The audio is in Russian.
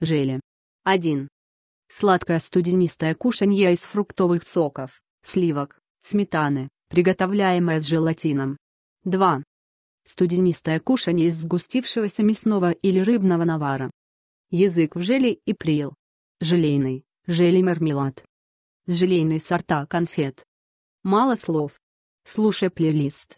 Желе. 1. Сладкое студенистое кушанье из фруктовых соков, сливок, сметаны, приготовляемое с желатином. 2. Студенистое кушанье из сгустившегося мясного или рыбного навара. Язык в желе и прил. Желейный, желе-мармелад. Желейные сорта конфет. Мало слов. Слушай плейлист.